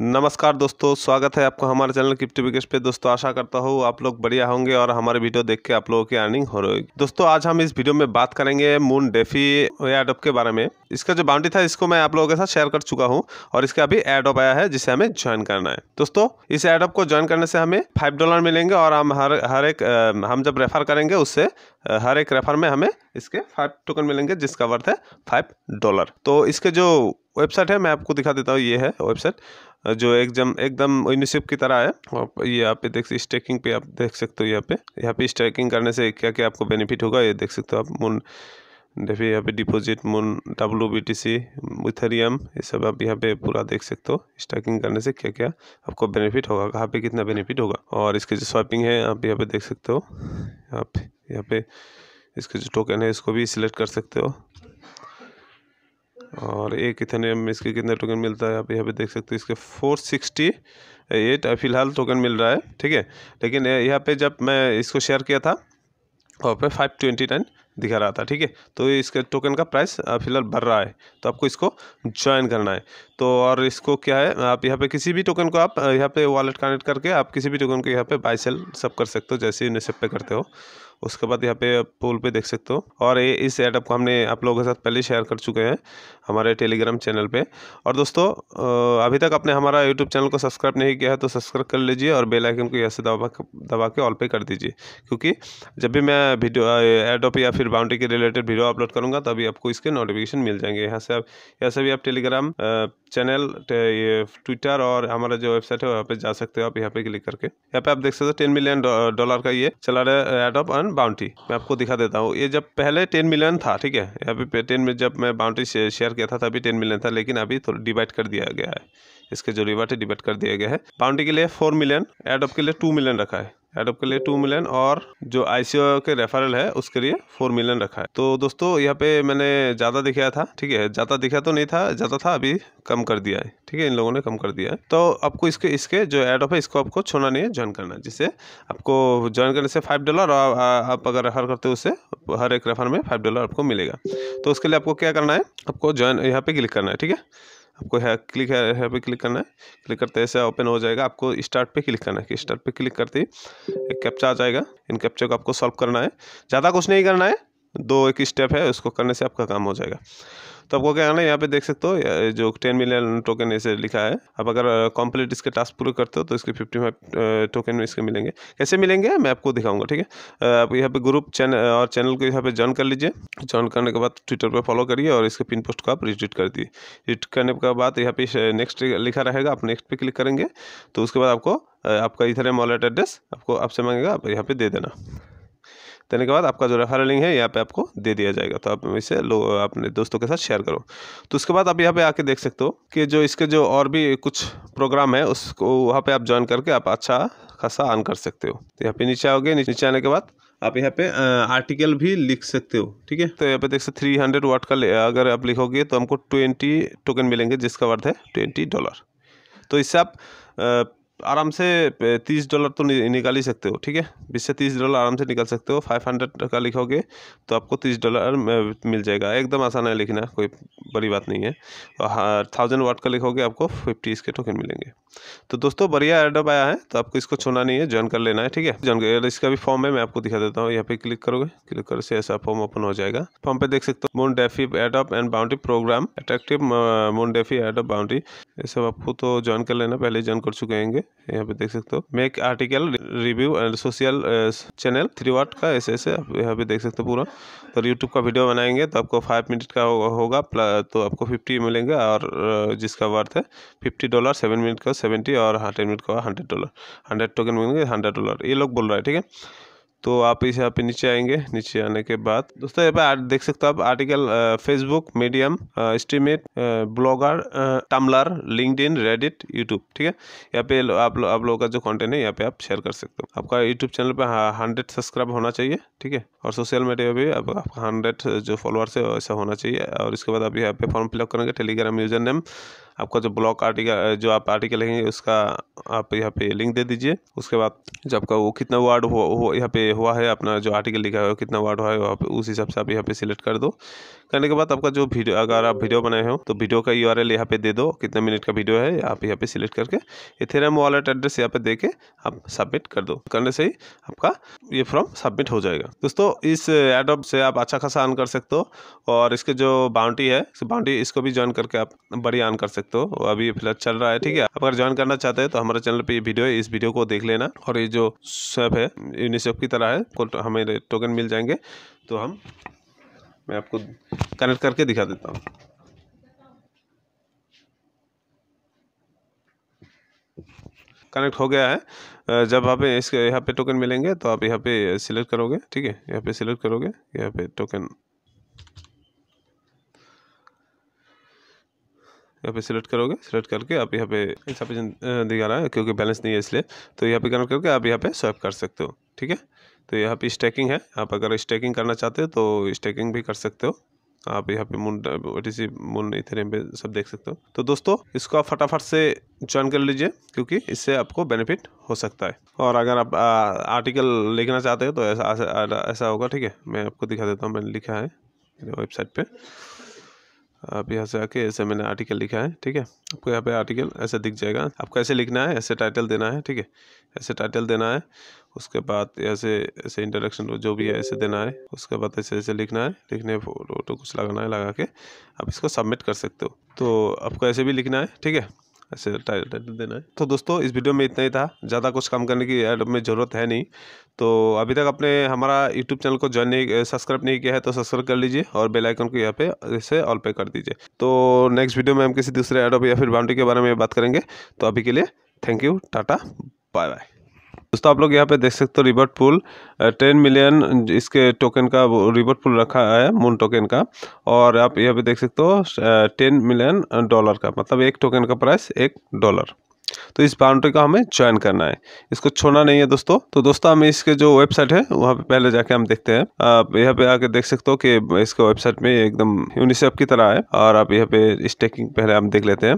नमस्कार दोस्तों स्वागत है आपको हमारे चैनल क्रिप्टो पे दोस्तों आशा करता हूँ आप लोग बढ़िया होंगे और हमारे वीडियो देख के आप लोगों की अर्निंग हो रही दोस्तों आज हम इस वीडियो में बात करेंगे मून डेफी एडोप के बारे में इसका जो बाउंड्री था इसको मैं आप लोगों के साथ शेयर कर चुका हूँ और इसका अभी एडोप आया है जिसे हमें ज्वाइन करना है दोस्तों इस एडोप को ज्वाइन करने से हमें फाइव डॉलर मिलेंगे और हम हर हर एक हम जब रेफर करेंगे उससे हर एक रेफर में हमें इसके फाइव टोकन मिलेंगे जिसका वर्थ है फाइव डॉलर तो इसके जो वेबसाइट है मैं आपको दिखा देता हूँ ये है वेबसाइट जो एकदम एकदम यूनिसेफ की तरह है ये आप पे देख स्टेकिंग पे आप देख सकते हो यहाँ पे यहाँ पे स्टेकिंग करने से क्या क्या आपको बेनिफिट होगा ये देख सकते हो आप मून देखिए यहाँ पे deposit moon W B T C मिथेरियम ये सब आप यहाँ पे पूरा देख सकते हो स्टैकिंग करने से क्या क्या आपको बेनिफिट होगा कहाँ पे कितना बेनिफिट होगा और इसके जो स्वैपिंग है आप यहाँ पे देख सकते हो आप यहाँ पे इसके जो टोकन है इसको भी सिलेक्ट कर सकते हो और एक इतने एम इसके कितने टोकन मिलता है आप यहाँ पे देख सकते हो इसके फोर सिक्सटी एट फ़िलहाल टोकन मिल रहा है ठीक है लेकिन यहाँ पे जब मैं इसको शेयर किया था वहाँ पे फाइव ट्वेंटी नाइन दिखा रहा था ठीक है तो इसके टोकन का प्राइस फिलहाल बढ़ रहा है तो आपको इसको ज्वाइन करना है तो और इसको क्या है आप यहाँ पे किसी भी टोकन को आप यहाँ पे वॉलेट कनेक्ट करके आप किसी भी टोकन को यहाँ पे बाय सेल सब कर सकते हो जैसे यूनिसेप पे करते हो उसके बाद यहाँ पे पोल पे देख सकते हो और ये इस एडअप को हमने आप लोगों के साथ पहले शेयर कर चुके हैं हमारे टेलीग्राम चैनल पे और दोस्तों अभी तक आपने हमारा यूट्यूब चैनल को सब्सक्राइब नहीं किया है तो सब्सक्राइब कर लीजिए और बेल आइकन को यहाँ से दबा दबा के ऑल पे कर दीजिए क्योंकि जब भी मैं वीडियो एडअप या फिर बाउंड्री के रिलेटेड वीडियो अपलोड करूँगा तभी आपको इसके नोटिफिकेशन मिल जाएंगे यहाँ से आप यहाँ से भी आप टेलीग्राम चैनल ट्विटर और हमारा जो वेबसाइट है वहाँ पर जा सकते हो आप यहाँ पे क्लिक करके यहाँ पे आप देख सकते हो टेन मिलियन डॉलर का ये चला रहा है एडअप एंड बाउंड्री मैं आपको दिखा देता हूँ ये जब पहले टेन मिलियन था ठीक है अभी टेन में जब मैं बाउंड्री शेयर किया था तभी टेन मिलियन था लेकिन अभी थोड़ा डिवाइड कर दिया गया है इसके जो रिवर्ट है डिवाइड कर दिया गया है बाउंड्री के लिए फोर मिलियन एडअप के लिए टू मिलियन रखा है एडोप के लिए टू मिलियन और जो आई के रेफरल है उसके लिए फोर मिलियन रखा है तो दोस्तों यहाँ पे मैंने ज़्यादा दिखाया था ठीक है ज़्यादा दिखाया तो नहीं था ज़्यादा था अभी कम कर दिया है ठीक है इन लोगों ने कम कर दिया है तो आपको इसके इसके जो एडोप है इसको आपको छोड़ना नहीं है ज्वाइन करना है जिससे आपको ज्वाइन करने से फाइव डॉलर और आप अगर रेफर करते हो उससे हर एक रेफर में फाइव डॉलर आपको मिलेगा तो उसके लिए आपको क्या करना है आपको ज्वाइन यहाँ पे क्लिक करना है ठीक है आपको है क्लिक है, है पे क्लिक करना है क्लिक करते ऐसे ओपन हो जाएगा आपको स्टार्ट पे क्लिक करना है कि स्टार्ट पे क्लिक करते ही एक कैप्चा आ जाएगा इन कैप्चा को आपको सॉल्व करना है ज़्यादा कुछ नहीं करना है दो एक स्टेप है उसको करने से आपका काम हो जाएगा तो आपको क्या करना यहाँ पे देख सकते हो जो टेन मिलियन टोकन ऐसे लिखा है आप अगर कंप्लीट इसके टास्क पूरे करते हो तो इसके फिफ्टी फाइव टोकन में इसके मिलेंगे कैसे मिलेंगे मैं आपको दिखाऊंगा ठीक है आप यहाँ पे ग्रुप चैनल और चैनल को यहाँ पे ज्वाइन कर लीजिए ज्वाइन करने के बाद ट्विटर पर फॉलो करिए और इसके पिन पोस्ट को आप रिट्वीट कर दिए रिट्वीट करने के बाद यहाँ पे नेक्स्ट लिखा रहेगा आप नेक्स्ट पर क्लिक करेंगे तो उसके बाद आपको आपका इधर है मॉलेट एड्रेस आपको आपसे मांगेगा आप यहाँ पे दे देना देने के बाद आपका जो रेफरल लिंक है यहाँ पे आपको दे दिया जाएगा तो आप इसे लोग अपने दोस्तों के साथ शेयर करो तो उसके बाद आप यहाँ पे आके देख सकते हो कि जो इसके जो और भी कुछ प्रोग्राम है उसको वहाँ पे आप ज्वाइन करके आप अच्छा खासा अर्न कर सकते हो तो यहाँ पे नीचे आओगे नीचे आने के बाद आप यहाँ पे आर्टिकल भी लिख सकते हो ठीक है तो यहाँ पे देख सकते थ्री हंड्रेड वाट का अगर आप लिखोगे तो हमको ट्वेंटी टोकन मिलेंगे जिसका वर्थ है ट्वेंटी डॉलर तो इससे आप आराम से तीस डॉलर तो नि, निकाल ही सकते हो ठीक है बीस से तीस डॉलर आराम से निकाल सकते हो फाइव हंड्रेड का लिखोगे तो आपको तीस डॉलर मिल जाएगा एकदम आसान है लिखना कोई बड़ी बात नहीं है और थाउजेंड वाट का लिखोगे आपको फिफ्टी इसके टोकन मिलेंगे तो दोस्तों बढ़िया एडअप आया है तो आपको इसको छोड़ना नहीं है ज्वाइन कर लेना है ठीक है ज्वाइन इसका भी फॉर्म है मैं आपको दिखा देता हूँ यहाँ पे क्लिक करोगे क्लिक कर से ऐसा फॉर्म ओपन हो जाएगा फॉर्म पे देख सकते हो moon DeFi add up and boundary program attractive moon DeFi add up boundary ये सब आपको तो ज्वाइन कर लेना पहले ज्वाइन कर चुके होंगे यहाँ पे देख सकते हो make article review and social channel three what का ऐसे ऐसे आप यहाँ पे देख सकते हो पूरा तो यूट्यूब का वीडियो बनाएंगे तो आपको फाइव मिनट का होगा तो आपको फिफ्टी मिलेंगे और uh, जिसका वर्थ है फिफ्टी डॉलर सेवन मिनट का सेवेंटी और टेन हाँ, मिनट का हंड्रेड डॉलर हंड्रेड टोकन मिलेंगे हंड्रेड डॉलर ये लोग बोल रहा है ठीक है तो आप इस यहाँ पे नीचे आएंगे नीचे आने के बाद दोस्तों यहाँ पे देख सकते हो आप article Facebook medium Steemit blogger Tumblr LinkedIn Reddit YouTube ठीक है यहाँ पे आप लोग आप लोगों का जो कंटेंट है यहाँ पे आप शेयर कर सकते हो आपका यूट्यूब चैनल पे हंड्रेड सब्सक्राइब होना चाहिए ठीक है और सोशल मीडिया भी आप, आपका हंड्रेड जो फॉलोअर्स है ऐसा होना चाहिए और इसके बाद आप यहाँ पे फॉर्म फिलअप करेंगे टेलीग्राम यूजर नेम आपका जो ब्लॉक आर्टिकल जो आप आर्टिकल लिखेंगे उसका आप यहाँ पे लिंक दे दीजिए उसके बाद जो आपका वो कितना वार्ड हो, हो यहाँ पे हुआ है अपना जो आर्टिकल लिखा हुआ है कितना वार्ड हुआ है वहाँ पे उस हिसाब से आप यहाँ पे सिलेक्ट कर दो करने के बाद आपका जो वीडियो अगर आप वीडियो बनाए हो तो वीडियो का यू आर एल यहाँ पे दे दो कितना मिनट का वीडियो है आप यहाँ पे सिलेक्ट करके इथेरम वॉलेट एड्रेस यहाँ पे दे के आप सबमिट कर दो करने से ही आपका ये फॉर्म सबमिट हो जाएगा दोस्तों इस एडोब से आप अच्छा खासा अर्न कर सकते हो और इसके जो बाउंड्री है बाउंड्री इसको भी ज्वाइन करके आप बढ़िया अर्न कर सकते सकते हो वो अभी फिलहाल चल रहा है ठीक है अगर ज्वाइन करना चाहते हैं तो हमारे चैनल पे ये वीडियो है इस वीडियो को देख लेना और ये जो सेप है यूनिसेफ की तरह है तो हमें टोकन मिल जाएंगे तो हम मैं आपको कनेक्ट करके दिखा देता हूँ कनेक्ट हो गया है जब आप इसके यहाँ पे टोकन मिलेंगे तो आप यहाँ पे सिलेक्ट करोगे ठीक है यहाँ पे सिलेक्ट करोगे यहाँ पे टोकन यहाँ पे सिलेक्ट करोगे सिलेक्ट करके आप यहाँ पे सब दिखा रहा है क्योंकि बैलेंस नहीं है इसलिए तो यहाँ पे कनेक्ट करके आप यहाँ पे स्वैप कर सकते हो ठीक है तो यहाँ पे स्टैकिंग है आप अगर स्टैकिंग करना चाहते हो तो स्टैकिंग भी कर सकते हो आप यहाँ पे मून सी मून इथेरियम पे सब देख सकते हो तो दोस्तों इसको आप फटाफट से ज्वाइन कर लीजिए क्योंकि इससे आपको बेनिफिट हो सकता है और अगर आप आ, आर्टिकल लिखना चाहते हो तो ऐसा ऐसा होगा ठीक है मैं आपको दिखा देता हूँ मैंने लिखा है वेबसाइट पर आप यहाँ से आके ऐसे मैंने आर्टिकल लिखा है ठीक है आपको यहाँ पे आर्टिकल ऐसे दिख जाएगा आपको ऐसे लिखना है ऐसे टाइटल देना है ठीक है ऐसे टाइटल देना है उसके बाद ऐसे ऐसे इंट्रोडक्शन जो भी है ऐसे देना है उसके बाद ऐसे ऐसे लिखना है लिखने फोटो कुछ लगाना है लगा के आप इसको सबमिट कर सकते हो तो आपको ऐसे भी लिखना है ठीक है ऐसे टाइटल टाइटल देना है तो दोस्तों इस वीडियो में इतना ही था ज़्यादा कुछ काम करने की में ज़रूरत है नहीं तो अभी तक आपने हमारा यूट्यूब चैनल को ज्वाइन नहीं सब्सक्राइब नहीं किया है तो सब्सक्राइब कर लीजिए और बेल आइकन को यहाँ पे इसे ऑल पे कर दीजिए तो नेक्स्ट वीडियो में हम किसी दूसरे एडोप या फिर बाउंड्री के बारे में बात करेंगे तो अभी के लिए thank you tata bye bye दोस्तों आप लोग यहाँ पे देख सकते हो रिवर्ट पुल टेन मिलियन इसके टोकन का रिवर्ट पुल रखा है मून टोकन का और आप यहाँ पे देख सकते हो टेन मिलियन डॉलर का मतलब एक टोकन का प्राइस एक डॉलर तो इस बाउंड्री का हमें ज्वाइन करना है इसको छोड़ना नहीं है दोस्तों तो दोस्तों हम इसके जो वेबसाइट है वहाँ पे पहले जाके हम देखते हैं आप यहाँ पे आके देख सकते हो कि इसके वेबसाइट में एकदम यूनिसेफ की तरह है और आप यहाँ पे स्टेकिंग पहले हम देख लेते हैं